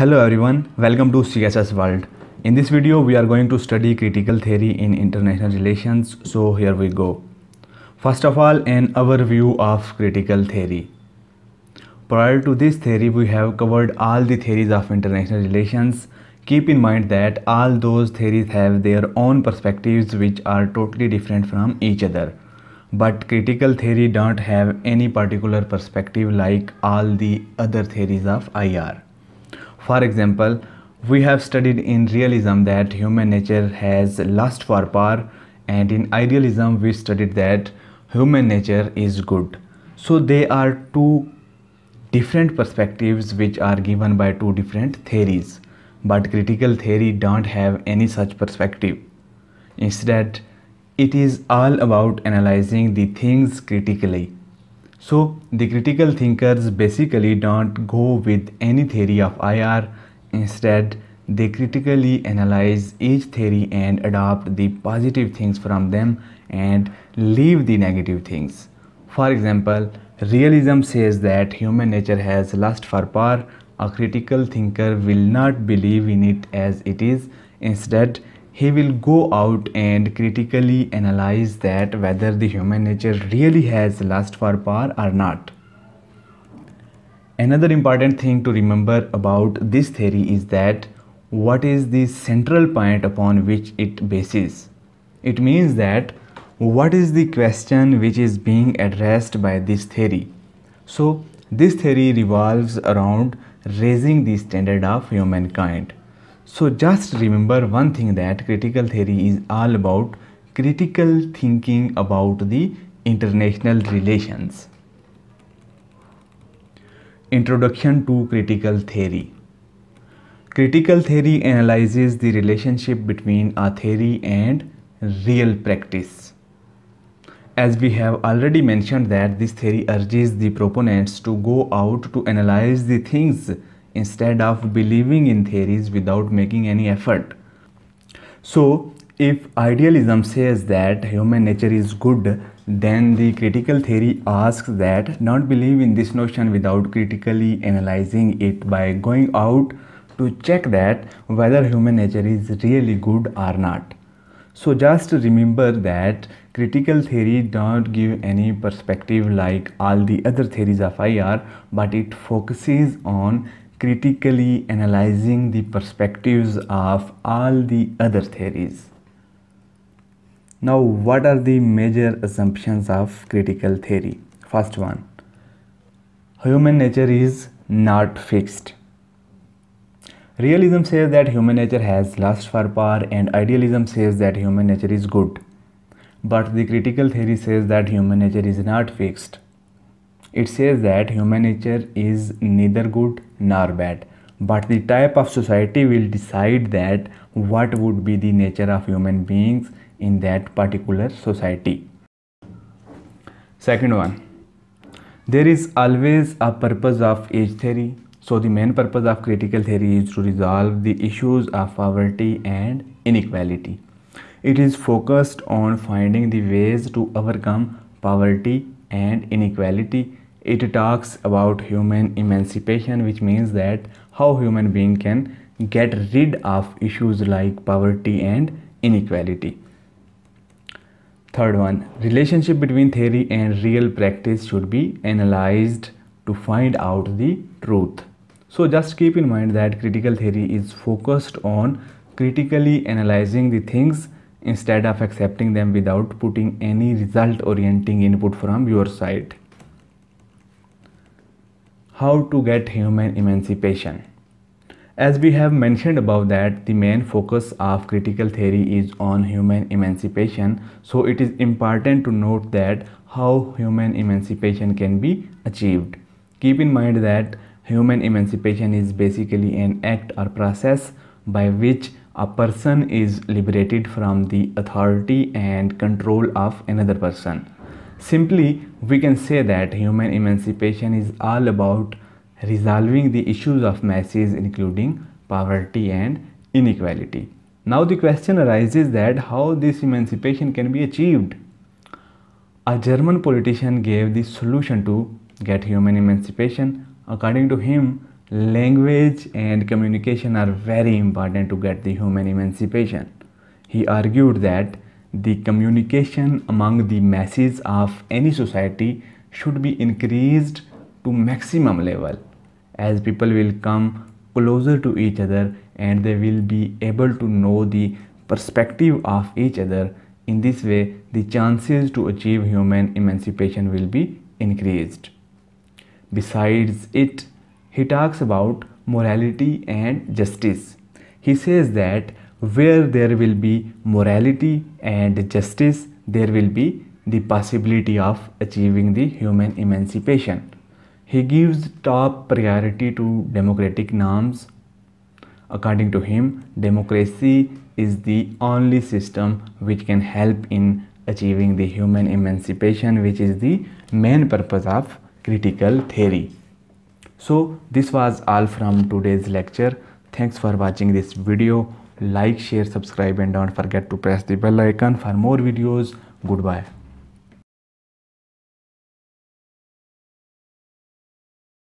Hello everyone, welcome to CSS World. In this video, we are going to study critical theory in international relations. So here we go. First of all, an overview of critical theory. Prior to this theory, we have covered all the theories of international relations. Keep in mind that all those theories have their own perspectives which are totally different from each other. But critical theory don't have any particular perspective like all the other theories of IR. For example, we have studied in realism that human nature has lust for power and in idealism we studied that human nature is good. So they are two different perspectives which are given by two different theories. But critical theory don't have any such perspective. Instead, it is all about analyzing the things critically so the critical thinkers basically don't go with any theory of IR. Instead, they critically analyze each theory and adopt the positive things from them and leave the negative things. For example, realism says that human nature has lust for power. A critical thinker will not believe in it as it is. Instead, he will go out and critically analyze that whether the human nature really has lust for power or not. Another important thing to remember about this theory is that what is the central point upon which it bases. It means that what is the question which is being addressed by this theory. So this theory revolves around raising the standard of humankind. So just remember one thing that critical theory is all about critical thinking about the international relations. Introduction to critical theory. Critical theory analyzes the relationship between a theory and real practice. As we have already mentioned that this theory urges the proponents to go out to analyze the things instead of believing in theories without making any effort. So, if idealism says that human nature is good, then the critical theory asks that not believe in this notion without critically analyzing it by going out to check that whether human nature is really good or not. So just remember that critical theory don't give any perspective like all the other theories of IR but it focuses on critically analyzing the perspectives of all the other theories. Now, what are the major assumptions of critical theory? First one human nature is not fixed. Realism says that human nature has lust for power, and idealism says that human nature is good. But the critical theory says that human nature is not fixed. It says that human nature is neither good nor bad, but the type of society will decide that what would be the nature of human beings in that particular society. Second one, there is always a purpose of age theory. So the main purpose of critical theory is to resolve the issues of poverty and inequality. It is focused on finding the ways to overcome poverty and inequality it talks about human emancipation which means that how human being can get rid of issues like poverty and inequality third one relationship between theory and real practice should be analyzed to find out the truth so just keep in mind that critical theory is focused on critically analyzing the things instead of accepting them without putting any result orienting input from your side how to get human emancipation. As we have mentioned above that the main focus of critical theory is on human emancipation so it is important to note that how human emancipation can be achieved. Keep in mind that human emancipation is basically an act or process by which a person is liberated from the authority and control of another person. Simply, we can say that human emancipation is all about resolving the issues of masses including poverty and inequality. Now the question arises that how this emancipation can be achieved. A German politician gave the solution to get human emancipation. According to him, language and communication are very important to get the human emancipation. He argued that the communication among the masses of any society should be increased to maximum level as people will come closer to each other and they will be able to know the perspective of each other in this way the chances to achieve human emancipation will be increased besides it he talks about morality and justice he says that where there will be morality and justice, there will be the possibility of achieving the human emancipation. He gives top priority to democratic norms. According to him, democracy is the only system which can help in achieving the human emancipation, which is the main purpose of critical theory. So, this was all from today's lecture. Thanks for watching this video like share subscribe and don't forget to press the bell icon for more videos goodbye